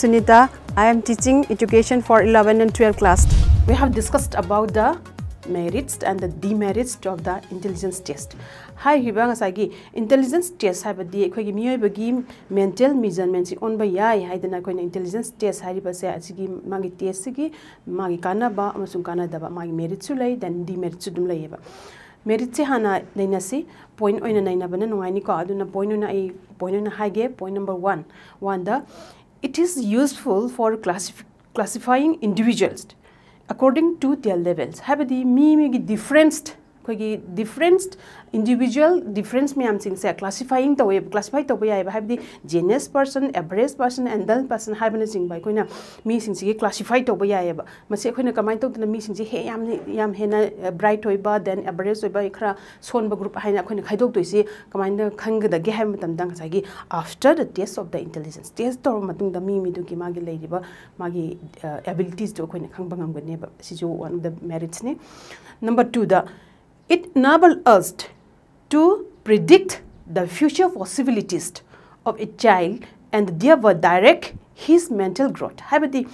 Sunita. I am teaching education for 11 and 12 class. We have discussed about the merits and the demerits of the intelligence test. Hi, hibang asagi intelligence test hai badi khoi gi miyoi bagi mental measurement si on ba yai hai dana khoi intelligence test hai ba se asigi magi test gi magi kana ba amasung kana da ba magi merits su lai then demerits su dum lai ba. Merit से हाँ नईना point नईनाबना नुआनी को point point हागे point number one one It is useful for classif classifying individuals according to their levels. Have the difference ꯑꯩꯈꯣꯏꯒꯤ difference individual difference ꯃꯌꯥꯝ ꯁꯤꯡꯁꯦ ꯀ୯�ꯂꯥꯁꯤꯐꯥꯏꯡ ꯇꯧꯋꯦ ꯀ୯�ꯂꯥꯁꯤꯐꯥꯏ ꯇꯧꯕ ꯌꯥꯏꯕ ꯍꯥꯏꯕꯗꯤ genius person average person and dull person ꯍꯥꯏꯕꯅ ꯆꯤꯡꯕ ꯑꯩꯈꯣꯏꯅ ꯃꯤ ꯁꯤꯡꯁꯤꯒꯤ ꯀ୯�ꯂꯥꯁꯤꯐꯥꯏ ꯇꯧꯕ ꯌꯥꯏꯕ ꯃꯁꯤ ꯑꯩꯈꯣꯏꯅ ꯀꯃꯥꯏꯅ ꯇꯧꯗꯅ ꯃꯤ ꯁꯤꯡꯁꯤ ꯍꯦ ꯌꯥꯝ ꯌꯥꯝ ꯍꯦꯟꯅ ꯕ꯭ꯔꯥꯏꯠ ꯑꯣꯏꯕ ꯗꯦꯟ ꯑꯦꯕꯔꯦꯖ ꯑꯣꯏꯕ ꯑꯩꯈꯣꯏ ꯈꯔ ꯁꯣꯟꯕ ꯒ꯭ꯔꯨꯞ ꯍꯥꯏꯅ ꯑꯩꯈꯣꯏꯅ ꯈꯥꯏꯗꯣꯛꯇꯣꯏꯁꯤ ꯀꯃꯥꯏꯅ ꯈꯪꯒꯗꯒꯦ ꯍꯥꯏꯕ ꯃꯇꯝꯗ ꯉꯁꯥꯏꯒꯤ after the test of the intelligence test ꯇꯧꯔ ꯃꯇꯨꯡꯗ ꯃꯤ ꯃꯤꯗꯨꯒꯤ ꯃꯥꯒꯤ ꯂꯩꯔꯤꯕ ꯃꯥꯒꯤ ꯑꯦꯕꯤꯂꯤꯇꯤꯁ uh, ꯇꯣ ꯑꯩꯈꯣꯏꯅ ꯈꯪꯕ ꯉꯝꯒꯅꯤ ꯁꯤꯁꯨ ꯋꯥꯟ ꯑꯣꯐ ꯗ ꯃꯦꯔꯤꯠꯁ ꯅꯤ number 2 the it enabled us to predict the future possibilities of a child and thereby direct his mental growth. Habiti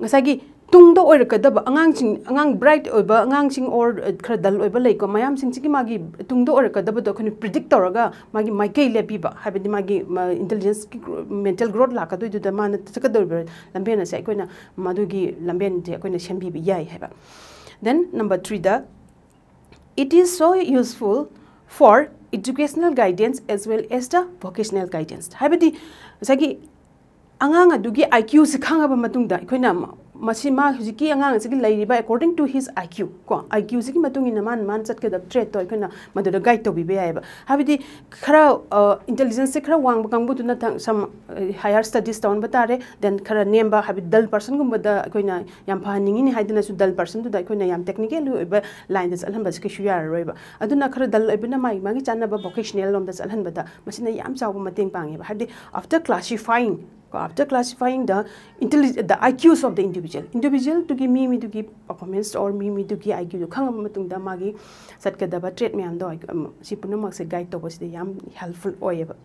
ngasagi tung do oi kada ba angang ching angang bright oi ba angang ching or eh, khra dal oi ba leiko mayam sing chi magi tung do oi kada ba to khani predict tor ga magi mai le pi ba habiti magi intelligence mental growth la ka do do man ta ka do ba lambe na sai ko na madu gi lambe te ko na chem bi bi yai ha ba then number 3 da it is so useful for educational guidance as well as the vocational guidance. Haibadi, sagi anganga dugi IQ sikhangaba matungda ikoina machima hujiki anga ngi lai ri ba according to his iq ko iq ji ki matung ina man man chat ke da trait to ikna ma da gai to bi ba ai ba ha di khara intelligence se khara wang ba kang bu tuna thang sam higher studies town ba ta re then khara name ba ha dal person ko da ko na yam pha ningi ni ha di su dal person tu da ko na yam technical lu ba line das alham ba ji ki shu ya re ba aduna khara dal ai bina mai ma gi chan na ba vocational lom das alham ba ta ma sina yam chaw ba mating pa ba ha after classifying after classifying the intelligence the IQs of the individual individual to gi mi mi to gi performance or mi mi to gi IQ do khang ma tung da ma gi sat ka da ba trait me am do si puna mak se guide to bas de yam helpful oye ba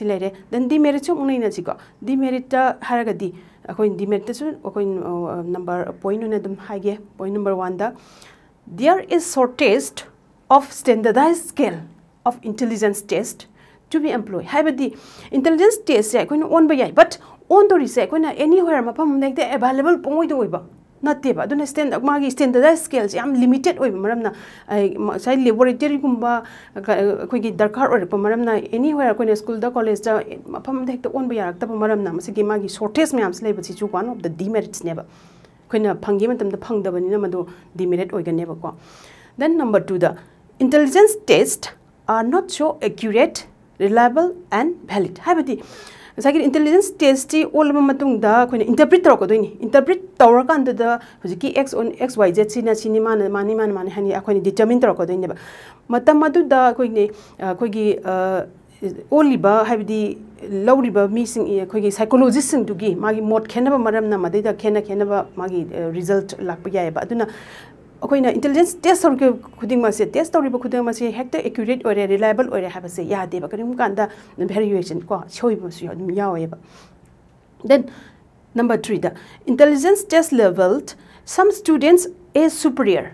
si lai re then demerit chu unai na si ko demerit ta hara ga di akoi demerit chu akoi number point una dum ha ge point number 1 da there is shortage of standardized scale of intelligence test to be employed हाइबदी intelligence test से कोई ना on बजाय but on तो रिसे कोई ना anywhere मपम मुझे देखते available scale से लिमिटेड लेबोरेटरी गुंबा कोई दरकार और प मरम ना स्कूल कॉलेज द मपम देखते on बया shortage मैम से वन ऑफ द demerits नेबा ꯑꯩꯈꯣꯏꯅ ꯐꯪꯒꯤ ꯃꯇꯝꯗ ꯐꯪꯗꯕꯅꯤꯅ ꯃꯗꯨ ꯗꯤꯃꯦꯔꯤꯠ ꯑꯣꯏꯒꯅꯦꯕꯀꯣ ꯗꯦꯟ ꯅꯝꯕꯔ ꯇꯨꯗ intelligence test are not so accurate reliable and valid habiti sagi intelligence testi olma matung da ko interpret tor ko doini interpret tor ka and da hoji ki x on x y z c na cinema na mani man man hani akoni determine tor ko doini ba matam matu da ko ni ko gi only ba have the lowly ba missing e ko gi psychologist to gi magi mot khena ba maram na madai da khena khena ba magi result lak pa ya ba aduna अखोना intelligence test तौर खुदिंग से test तौर खुदिंग से हेक्ट accurate हो reliable हो रहा यादेब कहीं कानद भेरिएशन को सोब then number three the intelligence test level some students is superior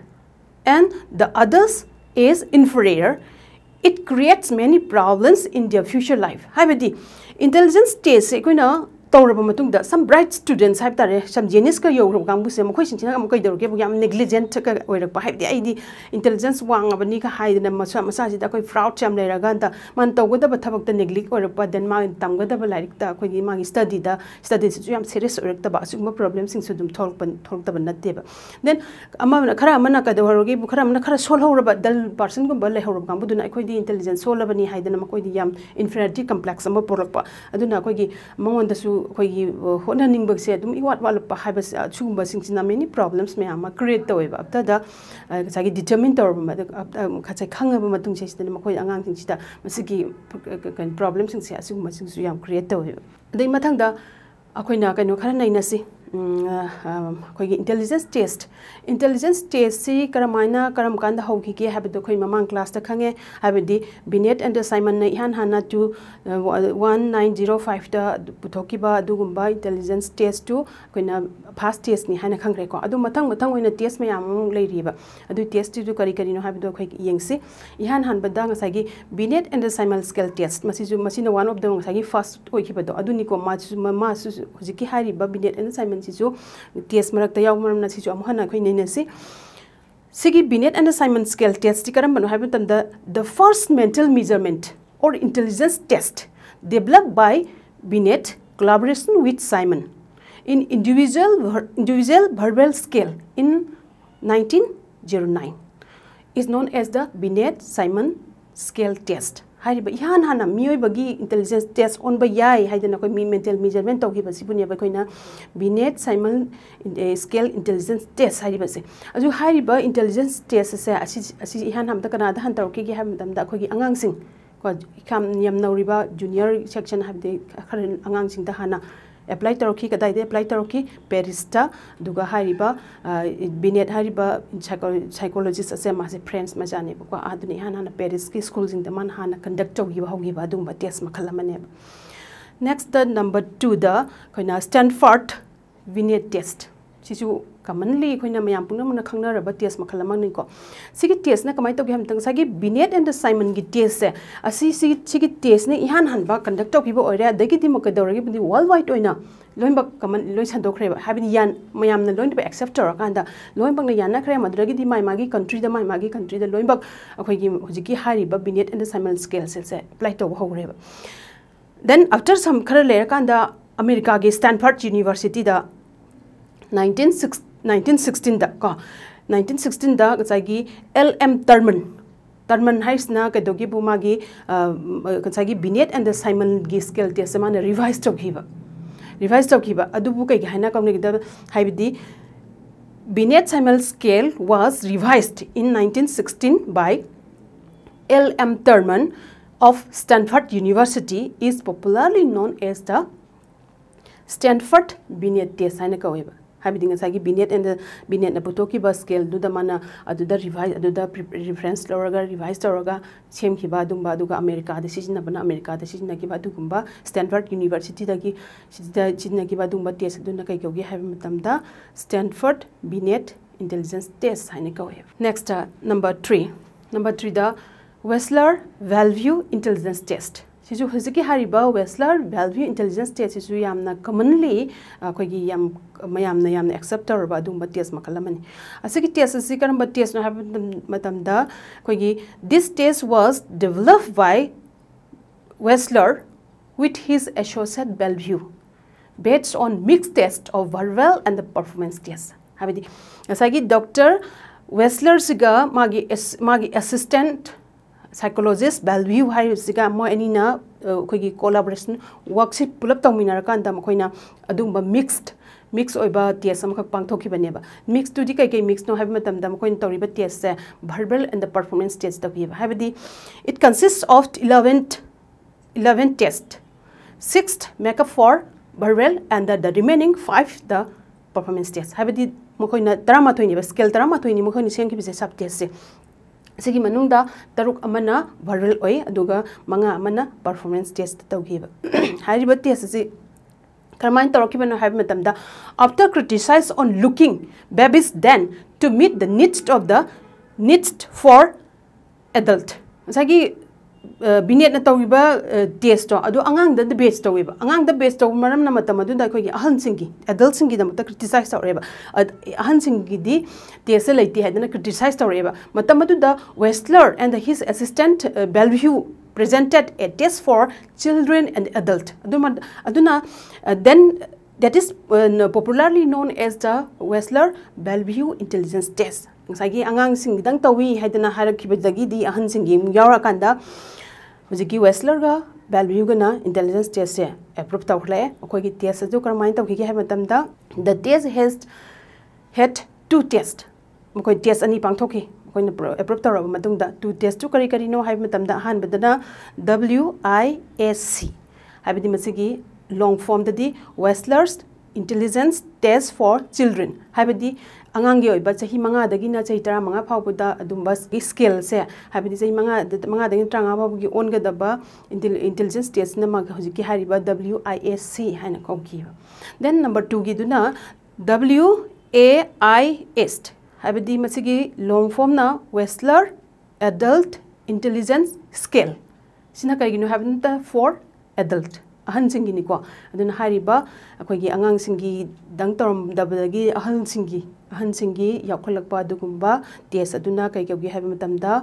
and the others is inferior it creates many problems in their future life. However, intelligence tests, तौरब मतुंग सम ब्राइट स्टूडेंट्स है तारे सम genius का your गांगबु से मखोय सिंथिना अम कई दरोगे बुया negligent का ओइरक पा hype आइदि इंटेलिजेंस वांग अबनि का हाइद मन तौगद ब देन मा तमगद ब लाइक मांग स्टडी द स्टडी सु याम सीरियस ओइरक त बा सु प्रॉब्लम सिंग सु दुम खरा अमा खरा खरा सोल दल पर्सन गु ब ले होर गांगबु दुना कोई दि इंटेलिजेंस सोल बनि हाइद ꯑꯈꯣꯏ ᱦꯣꯟᱱᱟᱹᱱᱤᱝ ᱵᱟᱥᱮ ᱫᱩᱢᱤ ᱣᱟᱫᱼᱣᱟᱞᱟ ᱯᱟᱦᱟᱭ ᱵᱟᱥᱮ ᱟᱹᱪᱩᱢ ᱵᱟᱥᱤᱝ ᱪᱤᱱᱟᱹᱢᱤ ᱯᱨᱚᱵᱞᱮᱢᱥ ᱢᱮ ᱟᱢᱟ ᱠᱨᱤᱭᱮᱴ ᱛᱚᱭ ᱵᱟᱯᱛᱟ ᱫᱟ ᱥᱟᱜᱤ ᱰᱤᱴᱟᱨᱢᱤᱱ ᱛᱚᱨᱵᱟ ᱢᱟᱫᱮ ᱟᱯᱛᱟ ᱢᱟ ᱠᱟᱪᱮ ᱠᱷᱟᱱᱜᱟ ᱵᱟ ᱢᱟ ᱛᱩᱧ ᱪᱮᱥᱤ ᱛᱮᱱ ᱢᱟ ᱠᱚᱭ ᱟᱝᱟᱝ ᱛᱤᱧ ᱪᱤᱛᱟ ꯑꯩꯈꯣꯏꯒꯤ ꯏꯟꯇꯦꯂꯤꯖꯦꯟꯁ ꯇꯦꯁꯠ ꯏꯟꯇꯦꯂꯤꯖꯦꯟꯁ ꯇꯦꯁꯁꯤ ꯀꯔꯝꯍꯥꯏꯅ ꯀꯔꯝ ꯀꯥꯟꯗ ꯍꯧꯈꯤꯒꯦ ꯍꯥꯏꯕꯗꯣ ꯑꯩꯈꯣꯏ ꯃꯃꯥꯡ ꯀ꯭ꯂꯥꯁꯇ ꯈꯪꯉꯦ ꯍꯥꯏꯕꯗꯤ ꯕꯤꯅꯦꯠ ꯑꯦꯟꯗ ꯁꯥꯏꯃꯟꯅ ꯏꯍꯥꯟ ꯍꯥꯟꯅ ꯇꯨ ꯋꯥꯟ ꯅꯥꯏꯟ ꯖꯤꯔꯣ ꯐꯥꯏꯚꯇ ꯄꯨꯊꯣꯛꯈꯤꯕ ꯑꯗꯨꯒꯨꯝꯕ ꯏꯟꯇꯦꯂꯤꯖꯦꯟꯁ ꯇꯦꯁꯇꯨ ꯑꯩꯈꯣꯏꯅ ꯐꯥꯁ ꯇꯦꯁꯅꯤ ꯍꯥꯏꯅ ꯈꯪꯈ꯭ꯔꯦꯀꯣ ꯑꯗꯨ ꯃꯊꯪ ꯃꯊꯪ ꯑꯣꯏꯅ ꯇꯦꯁ ꯃꯌꯥꯝ ꯑꯃꯨꯛ ꯂꯩꯔꯤꯕ ꯑꯗꯨ ꯇꯦꯁꯇꯨꯗꯨ ꯀꯔꯤ ꯀꯔꯤꯅꯣ ꯍꯥꯏꯕꯗꯣ ꯑꯩꯈꯣꯏ ꯌꯦꯡꯁꯤ ꯏꯍꯥꯟ ꯍꯥꯟꯕꯗ ꯉꯁꯥꯏꯒꯤ Binet and Simon scale test ꯃꯁꯤꯁꯨ ꯃꯁꯤꯅ ꯋꯥꯟ ꯑꯣꯐ ꯗ ꯉꯁꯥꯏꯒꯤ ꯐꯥꯔꯁ ꯑꯣꯏꯈꯤꯕꯗꯣ ꯑꯗꯨꯅꯤꯀꯣ ꯃꯥꯁꯨ ꯃꯥꯁꯨ ꯍꯧꯖꯤꯛꯀꯤ ꯍꯥꯏꯔꯤꯕ Binet and Simon test marak ta yawmar na chi chu amhana khoi nei nei si sigi binet and assignment scale test karam banu haibun tam the the first mental measurement or intelligence test developed by binet collaboration with simon in individual verbal scale in 1909 is known as the binet simon scale test ꯍꯥꯏꯔꯤꯕ ꯏꯍꯥꯟ ꯍꯥꯟꯅ ꯃꯤꯑꯣꯏꯕꯒꯤ intelligence test ꯑꯣꯟꯕ ꯌꯥꯏ ꯍꯥꯏꯗꯅ ꯑꯩꯈꯣꯏ ꯃꯤ mental measurement ꯇꯧꯈꯤꯕꯁꯤꯕꯨꯅꯦꯕ ꯑꯩꯈꯣꯏꯅ ꯕꯤꯅꯦꯠ ꯁꯥꯏꯃꯟ ꯏꯟꯇꯦꯂꯤꯖꯦꯟꯁ ꯇꯦꯁ ꯑꯣꯟꯕ ꯌꯥꯏ ꯍꯥꯏꯗꯅ ꯑꯩꯈꯣꯏ ꯃꯤ ꯃꯦꯟꯇꯦꯜ ꯃꯤꯖꯔꯃꯦꯟ ꯇꯧꯈꯤꯕꯁꯤꯕꯨꯅꯦꯕ ꯑꯩꯈꯣꯏꯅ ꯕꯤꯅꯦꯠ ꯁꯥꯏꯃꯟ ꯏꯟꯇꯦꯂꯤꯖꯦꯟꯁ ꯇꯦꯁ ꯑꯣꯟꯕ ꯌꯥꯏ ꯍꯥꯏꯗꯅ ꯑꯩꯈꯣꯏ ꯃꯤ ꯃꯦꯟꯇꯦꯜ ꯃꯤꯖꯔꯃꯦꯟ ꯇꯧꯈꯤꯕꯁꯤꯕꯨꯅꯦꯕ ꯑꯩꯈꯣꯏꯅ ꯕꯤꯅꯦꯠ ꯁꯥꯏꯃꯟ ꯏꯟꯇꯦꯂꯤꯖꯦꯟꯁ ꯇꯦꯁ ꯑꯣꯟꯕ ꯌꯥꯏ ꯍꯥꯏꯗꯅ ꯑꯩꯈꯣꯏ ꯃꯤ ꯃꯦꯟꯇꯦꯜ ꯃꯤꯖꯔꯃꯦꯟ ꯇꯧꯈꯤꯕꯁꯤꯕꯨꯅꯦꯕ ꯑꯩꯈꯣꯏꯅ ꯕꯤꯅꯦꯠ ꯁꯥꯏꯃꯟ ꯏꯟꯇꯦꯂꯤꯖꯦꯟꯁ ꯇꯦꯁ ꯑꯣꯟꯕ ꯌꯥꯏ ꯍꯥꯏꯗꯅ ꯑꯩꯈꯣꯏ ꯃꯤ ꯃꯦꯟꯇꯦꯜ ꯃꯤꯖꯔꯃꯦꯟ ꯇꯧꯈꯤꯕꯁꯤꯕꯨꯅꯦꯕ ꯑꯩꯈꯣꯏꯅ ꯕꯤꯅꯦꯠ ꯁꯥꯏꯃꯟ ꯏꯟꯇꯦꯂꯤꯖꯦꯟꯁ ꯇꯦꯁ ꯑꯣꯟꯕ ꯌꯥꯏ ꯍꯥꯏꯗꯅ ꯑꯩꯈꯣꯏ ꯃꯤ ꯃꯦꯟꯇꯦꯜ ꯃꯤꯖꯔꯃꯦꯟ ꯇꯧꯈꯤꯕꯁꯤꯕꯨꯅꯦꯕ ꯑꯩꯈꯣꯏꯅ ꯕꯤꯅꯦꯠ ꯁꯥꯏꯃꯟ ꯏꯟꯇꯦꯂꯤꯖꯦꯟꯁ ꯇꯦꯁ ꯑꯣꯟꯕ ꯌꯥꯏ ꯍꯥꯏꯗꯅ ꯑꯩꯈꯣꯏ ꯃꯤ ꯃꯦꯟꯇꯦꯜ ꯃꯤꯖꯔꯃꯦꯟ ꯇꯧꯈꯤꯕꯁꯤꯕꯨꯅꯦꯕ ꯑꯩꯈꯣꯏꯅ ꯕꯤꯅꯦꯠ ꯁꯥꯏꯃꯟ ꯏꯟꯇꯦꯂꯤꯖꯦꯟꯁ ꯇꯦꯁ ꯑꯣꯟꯕ ꯌꯥꯏ ꯍꯥꯏꯗꯅ ꯑꯩꯈꯣꯏ ꯃꯤ ꯃꯦꯟꯇꯦꯜ ꯃꯤꯖꯔꯃꯦꯟ ꯇꯧꯈꯤꯕꯁꯤꯕꯨꯅꯦꯕ ꯑꯩꯈꯣꯏꯅ ꯕꯤꯅꯦꯠ ꯁꯥꯏꯃꯟ ꯏꯟꯇꯦꯂꯤꯖꯦꯟꯁ ꯇꯦꯁ ꯑꯣꯟꯕ ꯌꯥꯏ ꯍꯥꯏꯗꯅ ꯑꯩꯈꯣꯏ ꯃꯤ ꯃꯦꯟꯇꯦꯜ ꯃꯤꯖꯔꯃꯦꯟ ꯇꯧꯈꯤꯕꯁꯤꯕꯨꯅꯦꯕ ꯑꯩꯈꯣꯏꯅ ꯕꯤꯅꯦꯠ ꯁꯥꯏꯃꯟ ꯏꯟꯇꯦꯂꯤꯖꯦꯟꯁ ꯇꯦꯁ ꯑꯣꯟꯕ ꯌꯥꯏ ꯍꯥꯏꯗꯅ ꯑꯩꯈꯣꯏ ꯃꯤ ꯃꯦꯟꯇꯦꯜ ꯃꯤꯖꯔꯃꯦꯟ ꯇꯧꯈꯤꯕꯁꯤꯕꯨꯅꯦꯕ ꯑꯩꯈꯣꯏꯅ ꯕꯤꯅꯦꯠ ꯁꯥꯏꯃꯟ ꯏꯟꯇꯦꯂꯤꯖꯦꯟꯁ ꯇꯦꯁ ꯑꯣꯟꯕ ꯌꯥꯏ ꯍꯥꯏꯗꯅ ꯑꯩꯈꯣꯏ ꯃꯤ ꯃꯦꯟꯇꯦꯜ ꯃꯤꯖꯔꯃꯦꯟ ꯇꯧꯈꯤꯕꯁꯤꯕꯨꯅꯦꯕ ꯑꯩꯈꯣꯏꯅ ꯕꯤꯅꯦꯠ ꯁꯥꯏꯃꯟ ꯏꯟꯇꯦꯂꯤꯖꯦꯟꯁ ꯇꯦꯁ ꯑꯣꯟꯕ ꯌꯥꯏ ꯍꯥꯏꯗꯅ ꯑꯩꯈꯣꯏ ꯃꯤ ꯃꯦꯟꯇꯦꯜ ꯃꯤꯖꯔꯃꯦꯟ ꯇꯧꯈꯤꯕꯁꯤꯕꯨꯅꯦꯕ ꯑ apply taroki kadai de apply taroki paris ta duga hariba binet hariba psychologist ase ma se friends ma jani ko aduni hana na paris ki school jing da man hana conduct chau gi hogi ba dung ba test ma khala mane next the number 2 the koina stanford vinet test chichu commonly khoina mayam pungna mana khangna raba test makhal amang ni ko sigi test na kamai to gi hamtang sa gi binet and the simon gi test se asi si sigi test ne ihan han ba conduct to pibo ore da gi ti mo ka dor gi bindi worldwide oina loin ba kaman loi san do khre ha bin yan mayam na loin ba accept tor ka da loin ba na yan na khre ma dra gi di mai ma gi country da mai ma gi country da loin ba akhoi gi hoji gi hari ba binet and the simon scale se se apply to ho re ba then after some khara le ka da America के Stanford university 1960 1916 da 1916 da ka lm Thurman. Thurman haisna na dogi bu magi gi gi binet and the simon scale test ma na revise to giba revise to giba adu bu kai haina ka ne gi binet simon scale was revised in 1916 by lm Thurman of Stanford University is popularly known as the Stanford Binet Test. हमेंगे Binet and Binet पुतोब scale revise reference लौरगा revise तौरगा America सिजन America सिजन Stanford university सिजन test कई कौगे है स्टैनफर्ड बीनेट इंटेलीजेंस टेस्ट है कौ नेक्स्ट नंबर थ्री नंबर थ्रीद वेस्लर वेलव्यू इंटेलीजेंस टेस्ट सिजु हजिकी हारिबा वेस्लर वैल्यू इंटेलिजेंस टेस्ट सिजु यामना कॉमनली अखोगी याम मयामना यामना एक्सेप्ट तरबा अदुम टेस्ट मकलमनि असकी टेस्ट असि करम टेस्ट न हाब मतमदा अखोगी this test was developed by Wechsler with his associate Bellevue based on mixed test of verbal and the performance test habidi asagi doctor Wessler siga magi magi assistant psychologist Belview Harisiga mo anina ꯑꯩꯈꯣꯏꯒꯤ collaboration ꯋꯥꯔꯛꯁꯤ ꯄꯨꯂꯞ ꯇꯧꯃꯤꯟꯅꯔꯀꯥꯟꯗ ꯃꯈꯣꯏꯅ ꯑꯗꯨꯒꯨꯝꯕ mix mix ꯑꯣꯏꯕ test ꯑꯃꯈꯛ ꯄꯥꯡꯊꯣꯛꯈꯤꯕꯅꯦꯕ ꯃꯤꯛꯁꯇꯨꯗꯤ ꯀꯩꯀꯩ ꯃꯤꯛꯁꯅꯣ ꯍꯥꯏꯕ ꯃꯇꯝꯗ ꯃꯈꯣꯏꯅ ꯇꯧꯔꯤꯕ ꯇꯦꯁꯁꯦ verbal and performance test ꯇꯧꯕꯤꯕ ꯍꯥꯏꯕꯗꯤ it consists of eleven eleven test six make up for verbal and the remaining five the performance test ꯍꯥꯏꯕꯗꯤ ꯃꯈꯣꯏꯅ ꯇꯔꯥꯃꯥꯊꯣꯏꯅꯦꯕ ꯁ꯭ꯀꯦꯜ ꯇꯔꯥꯃꯥꯊꯣꯏꯅꯤ ꯃꯈꯣꯏꯅ ꯁꯦꯝꯈꯤꯕꯁꯦ ꯁꯕ ꯇꯦꯁꯁꯦ ꯑꯁꯤꯒꯤ ꯃꯅꯨꯡꯗ ꯇꯔꯨꯛ ꯑꯃꯅ ꯚꯥꯏꯔꯦꯜ ꯑꯣꯏ ꯑꯗꯨꯒ ꯃꯉꯥ ꯑꯃꯅ ꯄꯔꯐꯣꯔꯃꯦꯟꯁ ꯇꯦꯁꯇ ꯇꯧꯈꯤꯕ ꯍꯥꯏꯔꯤꯕ ꯇꯦꯁ ꯑꯁꯤ ꯀꯔꯝꯍꯥꯏꯅ ꯇꯧꯔꯛꯈꯤꯕꯅꯣ ꯍꯥꯏꯕ ꯃꯇꯝꯗ after criticise on looking babies then to meet the needs of the needs for adult ꯉꯁꯥꯏꯒꯤ Uh, binet na tawiba uh, test to adu angang da the weba. tawiba angang da best tawiba maram na matam adu da ko ahan singi adult singi da mata criticize tawre ba ahan singi di tesa laiti hadna criticize tawre ba matam adu da westler and his assistant uh, bellview presented a test for children and adult adu aduna then that is popularly known as the westler bellview intelligence test ꯉꯁꯥꯏꯒꯤ ꯑꯉꯥꯡꯁꯤꯡꯒꯤꯗꯪ ꯇꯧꯏ ꯍꯥꯏꯗꯅ ꯍꯥꯏꯔꯛꯈꯤꯕꯗꯒꯤꯗꯤ ꯑꯍꯟꯁꯤꯡꯒꯤ ꯑꯃꯨꯛ ꯌꯥꯎꯔꯀꯥꯟꯗ ꯍꯧꯖꯤꯛꯀꯤ ꯋꯦꯁꯂꯔꯒ ꯕꯦꯜꯚ꯭ꯌꯨꯒꯅ intelligence ꯇꯦꯁꯁꯦ approve ꯇꯧꯈꯠꯂꯛꯑꯦ ꯑꯩꯈꯣꯏꯒꯤ test ꯑꯗꯨ ꯀꯔꯝꯍꯥꯏꯅ ꯇꯧꯈꯤꯒꯦ ꯍꯥꯏꯕ ꯃꯇꯝꯗ ꯗ ꯇꯦꯁ ꯍꯦꯁ ꯍꯦꯠ ꯇꯨ ꯇꯦꯁ ꯃꯈꯣꯏ ꯇꯦꯁ ꯑꯅꯤ ꯄꯥꯡꯊꯣꯛꯈꯤ ꯑꯩꯈꯣꯏꯅ ꯑꯦꯄ꯭ꯔꯨꯞ ꯇꯧꯔꯕ ꯃꯇꯨꯡꯗ ꯇꯨ ꯇꯦꯁꯇꯨ ꯀꯔꯤ ꯀꯔꯤꯅꯣ ꯍꯥꯏꯕ ꯃꯇꯝꯗ ꯑꯍꯥꯟꯕꯗꯅ ꯗꯕ꯭ꯂꯤꯎ ꯑꯥꯏ ꯑꯦꯁ ꯁꯤ ꯍꯥꯏꯕꯗꯤ ꯃꯁꯤꯒꯤ ꯂꯣꯡ ꯐꯣꯝꯗꯗꯤ Wechsler's intelligence test for children ꯍꯥꯏꯕꯗꯤ ꯑꯉꯥꯡꯒꯤ ꯑꯣꯏꯕ ꯆꯍꯤ ꯃꯉꯥꯗꯒꯤꯅ ꯆꯍꯤ ꯇꯔꯥꯃꯉꯥ ꯐꯥꯎꯕꯗ ꯑꯗꯨꯝꯕꯒꯤ ꯁ꯭ꯀꯤꯜꯁꯦ ꯍꯥꯏꯕꯗꯤ ꯆꯍꯤ ꯃꯉꯥ ꯃꯉꯥꯗꯒꯤ ꯇꯔꯥꯃꯉꯥ ꯐꯥꯎꯕꯒꯤ ꯑꯣꯟꯒꯗꯕ ꯏꯟꯇꯦꯂꯤꯖꯦꯟꯁ ꯁ꯭ꯇꯦꯠꯁꯤꯅ ꯍꯧꯖꯤꯛꯀꯤ ꯍꯥꯏꯔꯤꯕ ꯗꯕ꯭ꯂꯤꯎ ꯑꯥꯏ ꯑꯦꯁ ꯁꯤ ꯍꯥꯏꯅ ꯀꯧꯈꯤꯕ ꯗꯦꯟ ꯅꯝꯕꯔ ꯇꯨꯒꯤꯗꯨꯅ ꯗꯕ꯭ꯂꯤꯎ ꯑꯦ ꯑꯥꯏ ꯑꯦꯁ ꯍꯥꯏꯕꯗꯤ ꯃꯁꯤꯒꯤ ꯂꯣꯡ ꯐꯣꯝꯅ ꯋꯦꯁꯂꯔ ꯑꯦꯗꯜꯠ ꯏꯟꯇꯦꯂꯤꯖꯦꯟꯁ ꯁ꯭ꯀꯦꯜ ꯁꯤꯅ ꯀꯩꯒꯤꯅꯣ ꯍꯥꯏꯕ ꯅꯠꯇ ꯐꯣꯔ ꯑꯦꯗꯜꯠ ꯑꯍꯟꯁꯤꯡꯒꯤꯅꯤꯀꯣ ꯑꯗꯨꯅ ꯍꯥꯏꯔꯤꯕ ꯑꯩꯈꯣꯏꯒꯤ ꯑꯉꯥꯡꯁꯤꯡꯒꯤꯗꯪ ꯇꯧꯔꯝꯗꯕꯗꯒꯤ ꯑꯍꯜꯁꯤꯡꯒꯤ ꯑꯍꯟꯁꯤꯡꯒꯤ ꯌꯥꯎꯈꯠꯂꯛꯄ ꯑꯗꯨꯒꯨꯝꯕ ꯇꯦꯁ ꯑꯗꯨꯅ ꯀꯩ ꯀꯧꯒꯦ ꯍꯥꯏꯕ ꯃꯇꯝꯗ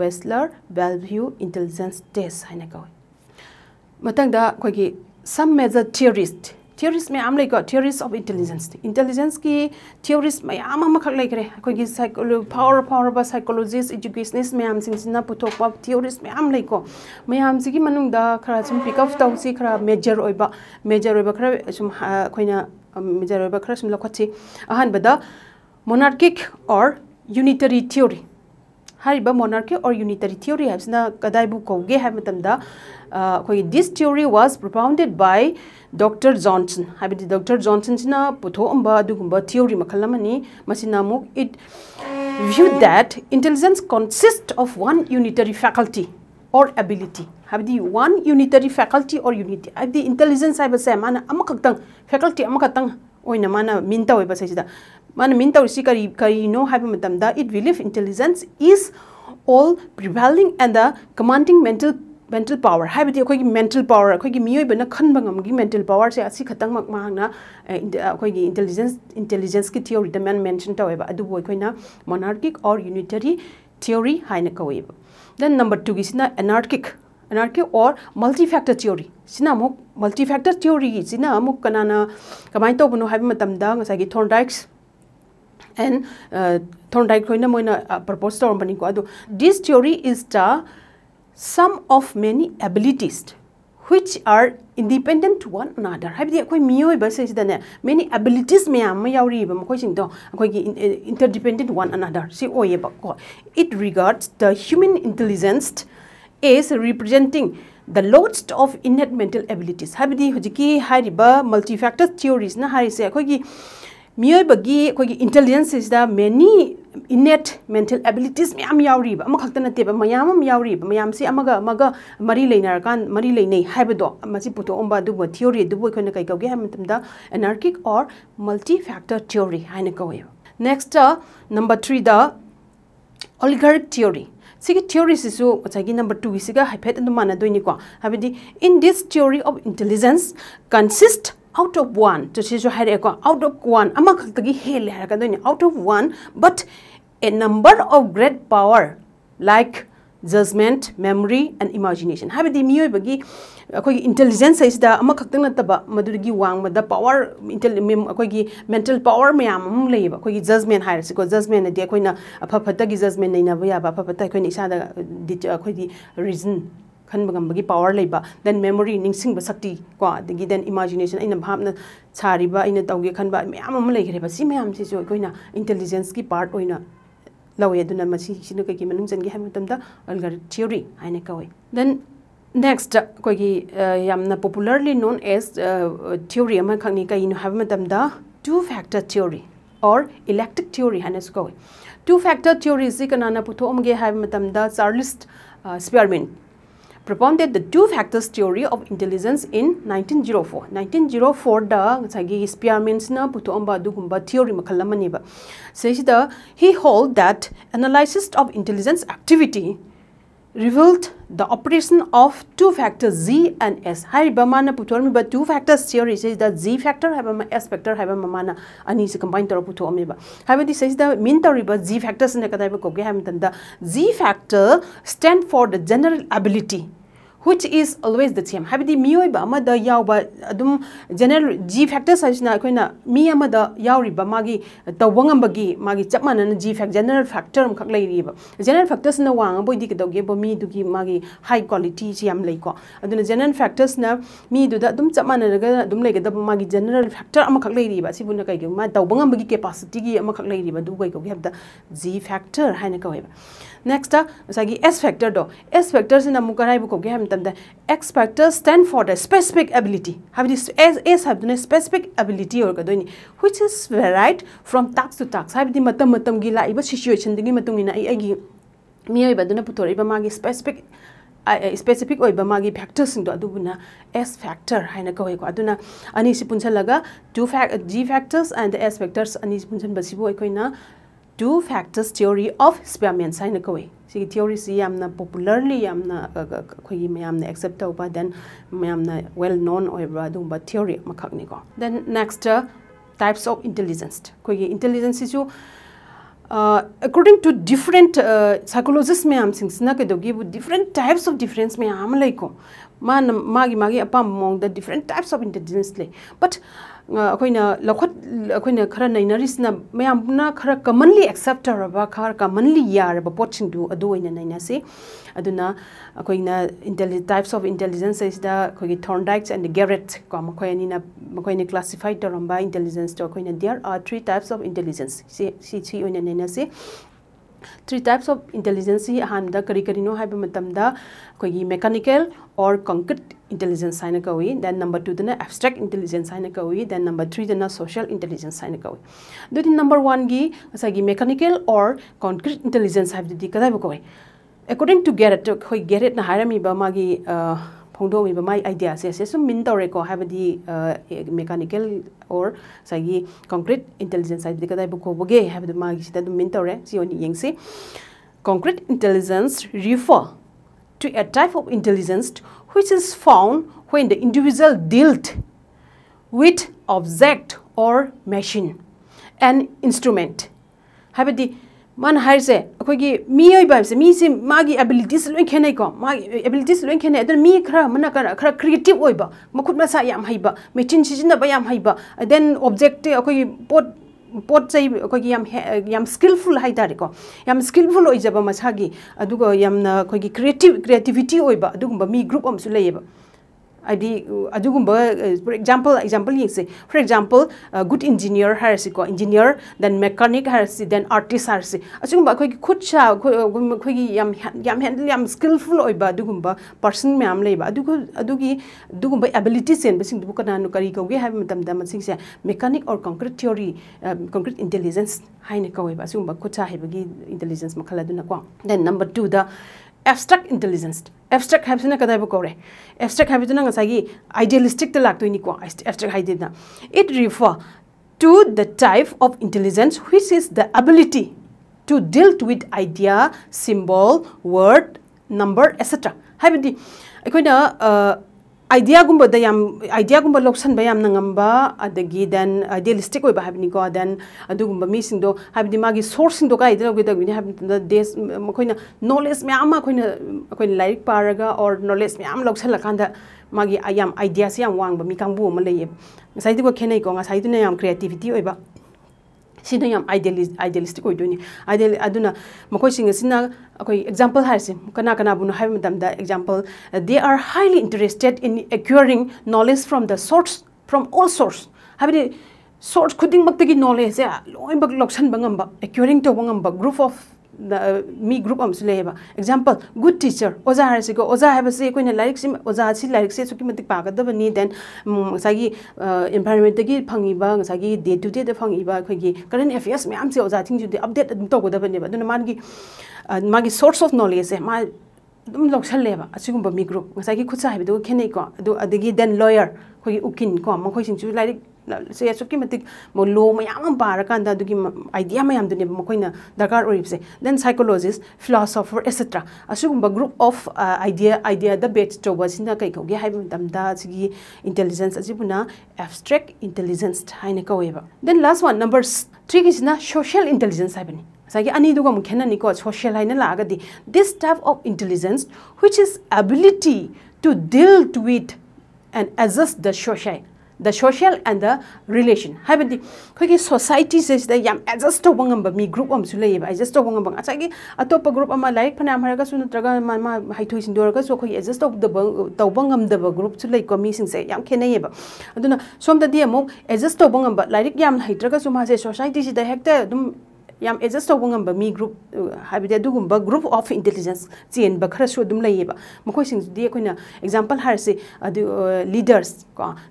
ꯋꯦꯁꯂꯔ ꯚꯦꯜꯚ꯭ꯌꯨ ꯏꯟꯇꯦꯂꯤꯖꯦꯟꯁ ꯇꯦꯁ ꯍꯥꯏꯅ ꯀꯧꯏ ꯃꯊꯪꯗ ꯑꯩꯈꯣꯏꯒꯤ ꯁꯝ ꯃꯦꯖꯔ ꯊꯤꯌꯣꯔꯤꯁ ꯊꯤꯌꯣꯔꯤꯁ ꯃꯌꯥꯝ ꯂꯩꯀꯣ ꯊꯤꯌꯣꯔꯤꯁ ꯑꯣꯐ ꯏꯟꯇꯦꯂꯤꯖꯦꯟꯁ ꯏꯟꯇꯦꯂꯤꯖꯦꯟꯁꯀꯤ ꯊꯤꯌꯣꯔꯤꯁ ꯃꯌꯥꯝ ꯑꯃꯈꯛ ꯂꯩꯈ꯭ꯔꯦ ꯑꯩꯈꯣꯏꯒꯤ ꯁꯥꯏꯀꯣꯂꯣ ꯐꯥꯎꯔ ꯐꯥꯎꯔꯕ ꯁꯥꯏꯀꯣꯂꯣꯖꯤꯁ ꯏꯖꯨꯀꯦꯁꯅꯤꯁ ꯃꯌꯥꯝꯁꯤꯡꯁꯤꯅ ꯄꯨꯊꯣꯛꯄ ꯊꯤꯌꯣꯔꯤꯁ ꯃꯌꯥꯝ ꯂꯩꯀꯣ ꯃꯌꯥꯝꯁꯤꯒꯤ ꯃꯅꯨꯡꯗ ꯈꯔ ꯁꯨꯝ ꯄꯤꯛ ꯑꯞ ꯇꯧꯁꯤ ꯈꯔ ꯃꯦꯖꯔ ꯑꯣꯏꯕ ꯃꯦꯖꯔ ꯑꯣꯏꯕ ꯈꯔ ꯁꯨꯝ ꯑꯩꯈꯣꯏꯅ ꯃꯦꯖꯔ ꯑꯣꯏꯕ ꯈꯔ ꯁꯨꯝ ꯂꯧꯈꯠꯁꯤ ꯑꯍꯥꯟꯕꯗ monarchic or unitary theory ꯍꯥꯏꯔꯤꯕ Monarchic or unitary theory ꯍꯥꯏꯕꯁꯤꯅ ꯀꯗꯥꯏꯕꯨ ꯀꯧꯒꯦ ꯍꯥꯏꯕ ꯃꯇꯝꯗ ꯑꯩꯈꯣꯏꯒꯤ this theory was propounded by Dr. Johnson ꯍꯥꯏꯕꯗꯤ Dr. Johnsonꯁꯤꯅ ꯄꯨꯊꯣꯛꯑꯝꯕ ꯑꯗꯨꯒꯨꯝꯕ theory ꯃꯈꯜ ꯑꯃꯅꯤ ꯃꯁꯤꯅ ꯑꯃꯨꯛ it viewed that intelligence consists of one unitary faculty or ability ꯍꯥꯏꯕꯗꯤ one unitary faculty or unity ꯍꯥꯏꯕꯗꯤ intelligence man ꯍꯥꯏꯕꯁꯦ ꯃꯥꯅ ꯑꯃꯈꯛꯇꯪ faculty ꯑꯃꯈꯛꯇꯪ ꯑꯣꯏꯅ minta ꯃꯤꯟ ꯇꯧꯋꯦꯕ ꯁꯤꯁꯤꯗ मन मनमीन तौर से कई कईनो it believe intelligence is all prevailing and the commanding mental mental power है अगर मेंटल पावर अखोब खनब गमी मेंटल पावर से खतम अगर इंटेलीजेंस इंटेलीजेंस की थियोरी मैं मेंशन तौब अब मोनार्किक और यूनिटरी थियोरी है कौब दें नंबर टू की एनार्किक एनार्किक और मल्टी फैक्टर थियोरी सेना मल्टी फैक्टर थियोरी कमाय तौबनों Thorndike's and uh, thorndike khoina moina uh, propose tormbani ko adu this theory is the sum of many abilities which are independent to one another Have akoi miyoi ba sei sidane many abilities may am yauri ba mkoi sing do akoi eh, interdependent one another si oye oh, ba ko it regards the human intelligence is representing the loads of innate mental abilities Have habidi hojiki hariba multi factor theories na hari se akoi इंटेलीजेंसीद many innate mental abilities मैं यौरीबा नाब ma'am यौरीब ma'am से मरी लेना मरी लेने पुथोब पुटोब three कई कौगे एनर्किक और मल्टी फैक्टर थिरी है कौए नेक्स्ट नंबर थ्रीद ओलीगर थिरी सी थिरी से नंबर टू की हाइफेद मानदनीको in this theory of intelligence consist out of one to see so hai out of one ama khakta gi hel ha ka doini out of one but a number of great power like judgment memory and imagination ha di miyo bagi akoi uh, intelligence is da ama khakta na taba madur gi wang ma da power intelligence akoi gi mental power me am hum lei ba akoi judgment ha si ko judgment na di akoi na pha pha ta gi judgment nei na ba uh, ya ba pha pha ta akoi ni sa da uh, di akoi di reason खनबी power लेब then memory निंग शक्ति को then इमाजिनेशन अन भापना सारीब अन तौगे खन मैम लेग्रेब मैम से इंटेलिजेंस की पार्ट होना लौए कई चंगे अलगर थ्योरी है कौए देन नेक्स्ट अखोगी पोपुलरली नोन एज थ्योरी खनी कई टू फैक्टर थ्योरी और इलेक्ट्रिक थ्योरी है कौए टू फैक्टर थ्योरी से कनाना पुथोगे Charles Spearman propounded the two factors theory of intelligence in 1904 1904 da ngachagi spearmans na puthomba dugumba theory makhal amani ba the he hold that analysis of intelligence activity revealed the operation of two factors Z and S. Hari Bamana me, but two factors here it says that Z factor have a S factor have a mamana and is combined to putomi ba. Have this says the min toriba Z factors in the kadaiba koke ham the Z factor stand for the general ability which is always the same habidi miyoi ba ma da yaw ba adum general g factors asina koina mi ama da yawri ba magi tawangam bagi magi chapman na g factor general factor khak lai ri ba general factors na wang bo di kidog ge bo mi du gi magi high quality chi am lai ko aduna general factors na mi du da adum chapman na ga adum lai ga da magi general factor ama khak lai ri ba sibuna kai ge ma tawangam bagi capacity gi ama khak lai ri ba du gai ko ge da g factor haina ka weba next ta sagi s factor do s factor se na mu karai bu ko ge ham ta the x factor stand for the specific ability Have this s have specific ability or kadoni which is varied from tax to tax. have the matam matam gi laiba situation digi matung ina ai gi miyoi baduna putori ba magi specific specific. Specific मागी फैक्टरसिंग अदुबुना S factor है कौको अदुना अनी पुनसलग two factor G factors and S factors अनी पुनसनबसीबु अखोइना two factors theory of experiments है कौई then well known theory then next uh, types of intelligence intelligence is uh, according to different uh, psychologists mayam sing different types of difference mayam like ma magi magi apam among the different types of intelligence but uh, अखैना लख्वत अखैना खरण Naina रिसना मयाम्ना खरा commonly accept रबा खार commonly या र बपोट छिन दु अदोय नयनासि अदुना अखैना intelligence types of intelligence is the खै थॉन्डाइक्स एंड द गेरेट कम खै निन मखैनी क्लासिफाइड द रंबा इंटेलिजेंस तो खैना there are three three types of intelligence hi ahanada kari kari no haiba matamda koi gi mechanical or concrete intelligence haina kawi then number 2 dana abstract intelligence haina kawi then number 3 dana social intelligence haina kawi dudi number 1 gi asa gi mechanical or concrete intelligence haibdi di kadai ba kawi according to Garrett, koi Garrett na haira mi ba magi Hongdo mi bama idea se se sum min tore ko have the mechanical or sagi concrete intelligence I side dikada bu ko boge have the ma gi sita min tore si oni yeng se concrete intelligence refer to a type of intelligence which is found when the individual dealt with object or machine an instrument have the ꯃꯥꯅ ꯍꯥꯏꯔꯤꯁꯦ ꯑꯩꯈꯣꯏꯒꯤ ꯃꯤꯑꯣꯏꯕ ꯍꯥꯏꯕꯁꯦ ꯃꯤꯁꯦ ꯃꯥꯒꯤ abilities ꯂꯣꯏ ꯈꯦꯠꯅꯩꯀꯣ ꯃꯥꯒꯤ abilities ꯂꯣꯏ ꯈꯦꯠꯅꯩ ꯑꯗꯨꯅ ꯃꯤ ꯈꯔ ꯑꯃꯅ ꯈꯔ ꯈꯔ ꯀ꯭ꯔꯤꯌꯦꯇꯤꯞ ꯑꯣꯏꯕ ꯃꯈꯨꯠ ꯃꯁꯥ ꯌꯥꯝ ꯍꯩꯕ ꯃꯦꯆꯤꯟ ꯁꯤꯖꯤꯟꯅꯕ ꯌꯥꯝ ꯍꯩꯕ ꯗꯦꯟ ꯑꯣꯕꯖꯦꯛꯇꯤ ꯑꯩꯈꯣꯏꯒꯤ ꯄꯣꯠ ꯄꯣꯠ ꯆꯩ ꯑꯩꯈꯣꯏꯒꯤ ꯌꯥꯝ ꯌꯥꯝ ꯁ꯭ꯀꯤꯜꯐꯨꯜ ꯍꯥꯏꯇꯥꯔꯦꯀꯣ ꯌꯥꯝ ꯁ꯭ꯀꯤꯜꯐꯨꯜ ꯑꯣꯏꯖꯕ ꯃꯁꯥꯒꯤ ꯑꯗꯨꯒ ꯌꯥꯝꯅ ꯑꯩꯈꯣꯏꯒꯤ ꯀ꯭ꯔꯤꯌꯦꯇꯤꯞ ꯀ꯭ꯔꯤꯌꯦꯇꯤꯚꯤꯇꯤ ꯑꯣꯏꯕ ꯑꯗꯨꯒꯨꯝꯕ ꯃꯤ ꯒ꯭ꯔꯨꯞ ꯑꯃꯁꯨ ꯂꯩꯌꯦꯕ अगुब फर एग्जापल एग्जापल ये फॉर एग्जापल गुड इंजीनियर है को इंजीनियर देन मेकानिक है देन आर्टिस्ट है अचुब की खुद सा स्किलफुल पर्सन मैम लेकिन एबिलिटी चेनबू कना कई कौगे है मेकानिक और कंक्रीट थ्योरी कंक्रीट इंटेलीजेंस है कौब अचुब खुद सा इंटेलीजेंस मल देन नंबर टूद abstract intelligence abstract habits na kadai bo abstract habits na ngasa gi idealistic ta lak ni ko abstract habits na it refer to the type of intelligence which is the ability to deal with idea symbol word number etc habidi ekoina uh, idea gumba yam idea gumba adagi then idealistic way bahab ni then adu gumba missing do have the magi sourcing do ka idea gumba ni have the des mm, koina knowledge me ama koina koina like paraga or knowledge me am loksan lakanda magi ayam idea si am wang ba mi kang bu ma le ye sai di ko khenai ko nga sai di na yam creativity oi ba ꯁꯤꯅ ꯌꯥꯝ ꯑꯥꯏꯗꯤꯌꯦꯂꯤꯁꯇꯤꯛ ꯑꯣꯏꯗꯣꯏꯅꯤ ideal ꯑꯗꯨꯅ ꯃꯈꯣꯏꯁꯤꯡ ꯑꯁꯤꯅ ꯑꯩꯈꯣꯏ example ꯍꯥꯏꯔꯤꯁꯦ ꯀꯅꯥ ꯀꯅꯥꯕꯨꯅꯣ ꯍꯥꯏꯕ ꯃꯇꯝꯗ example they are highly interested in acquiring knowledge from the source from all source ꯍꯥꯏꯕꯗꯤ ꯁꯣꯔꯁ ꯈꯨꯗꯤꯡꯃꯛꯇꯒꯤ ꯅꯣꯂꯦꯖꯁꯦ ꯂꯣꯏꯅꯃꯛ ꯂꯧꯁꯤꯟꯕ ꯉꯝꯕ ꯑꯦꯀ꯭ꯌꯨꯔꯤꯡ ꯇꯧꯕ ꯉꯝꯕ group of mi group am sule heba example good teacher oza har se ko oza heba se ko na laik sim oza si laik se suki matik pa ga da ni then sa gi environment gi phangi ba sa gi day to day da phangi ba khoi gi current affairs me am se oza thing ju de update dum to go da ne ba dun man gi ma gi source of knowledge e ma dum lok chal leba asugum ba mi group sa gi khutsa heba do khene ko do adegi then lawyer khoi ukin ko ma khoi sin ju laik ꯁꯦ ꯑꯁꯨꯛꯀꯤ ꯃꯇꯤꯛ ꯂꯣ ꯃꯌꯥꯝ ꯑꯃ ꯄꯥꯔꯀꯥꯟꯗ ꯑꯗꯨꯒꯤ idea ꯃꯌꯥꯝꯗꯨꯅꯦꯕ ꯃꯈꯣꯏꯅ ꯗꯔꯀꯥꯔ ꯑꯣꯏꯔꯤꯕꯁꯦ ꯗꯦꯟ ꯁꯥꯏꯀꯣꯂꯣꯖꯤꯁ ꯐꯤꯂꯣꯁꯣꯐꯔ ꯑꯦꯁꯦꯇ꯭ꯔꯥ ꯑꯁꯤꯒꯨꯝꯕ ꯒ꯭ꯔꯨꯞ ꯑꯣꯐ ꯑꯥꯏꯗꯤꯌꯥ ꯑꯥꯏꯗꯤꯌꯥꯗ ꯕꯦꯠꯁ ꯇꯧꯕꯁꯤꯅ ꯀꯩ ꯀꯧꯒꯦ ꯍꯥꯏꯕ ꯃꯇꯝꯗ ꯁꯤꯒꯤ ꯏꯟꯇꯦꯂꯤꯖꯦꯟꯁ ꯑꯁꯤꯕꯨꯅ ꯑꯦꯕꯁꯇ꯭ꯔꯦꯛ ꯏꯟꯇꯦꯂꯤꯖꯦꯟꯁ ꯍꯥꯏꯅ ꯀꯧꯋꯦꯕ ꯗꯦꯟ ꯂꯥꯁ ꯋꯥꯟ ꯅꯝꯕꯔ ꯊ꯭ꯔꯤꯒꯤꯁꯤꯅ ꯁꯣꯁꯤꯌꯦꯜ ꯏꯟꯇꯦꯂꯤꯖꯦꯟꯁ ꯍꯥꯏꯕꯅꯤ ꯉꯁꯥꯏꯒꯤ ꯑꯅꯤꯗꯨꯒ ꯑꯃꯨꯛ ꯈꯦꯠꯅꯅꯤꯀꯣ ꯁꯣꯁꯤꯌꯦꯜ ꯍꯥꯏꯅ ꯂꯥꯛꯑꯒꯗꯤ this type of intelligence which is ability to deal with and adjust the society the social and the relation habadi khoi society se da yam adjust to bangam ba mi group am su lei ba adjust to bangam ba acha gi atopa group ama like phana amara ga su nutra ga ma ma hai thoi sin dor ga so khoi adjust to the to bangam da ba group su lei ko mi sing se yam khene ye ba aduna som da di amo adjust to bangam ba like yam hai tra ga su ma se society se da hekta dum yam ezas to gung ba mi group uh, habi de dugum group of intelligence chen ba khara sho dum lai ba sing di ko example har se adu uh, leaders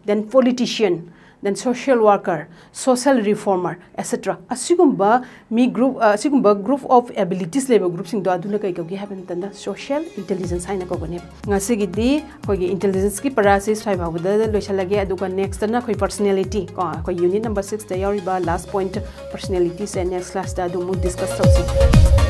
then politician then social worker social reformer etc asigumba mi group asigumba group of abilities leba group sing do aduna kai kyogi happen tanda social intelligence haina ko ne ngasi gi di koi gi intelligence ki parasis phai ba da lo shala ge adu ka next na koi personality ko ko unit number 6 da yori ba last point personality se next class da adu mu discuss tawsi